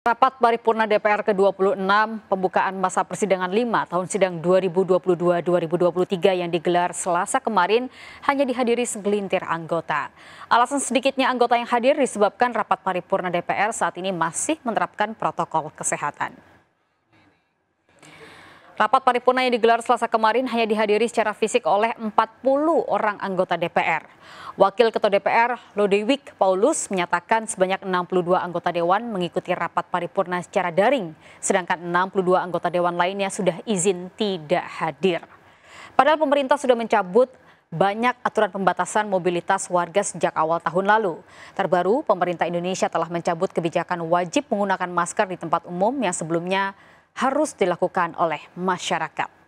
Rapat paripurna DPR ke-26 pembukaan masa persidangan 5 tahun sidang 2022-2023 yang digelar Selasa kemarin hanya dihadiri segelintir anggota. Alasan sedikitnya anggota yang hadir disebabkan rapat paripurna DPR saat ini masih menerapkan protokol kesehatan. Rapat paripurna yang digelar selasa kemarin hanya dihadiri secara fisik oleh 40 orang anggota DPR. Wakil Ketua DPR Lodewijk Paulus menyatakan sebanyak 62 anggota Dewan mengikuti rapat paripurna secara daring, sedangkan 62 anggota Dewan lainnya sudah izin tidak hadir. Padahal pemerintah sudah mencabut banyak aturan pembatasan mobilitas warga sejak awal tahun lalu. Terbaru, pemerintah Indonesia telah mencabut kebijakan wajib menggunakan masker di tempat umum yang sebelumnya harus dilakukan oleh masyarakat.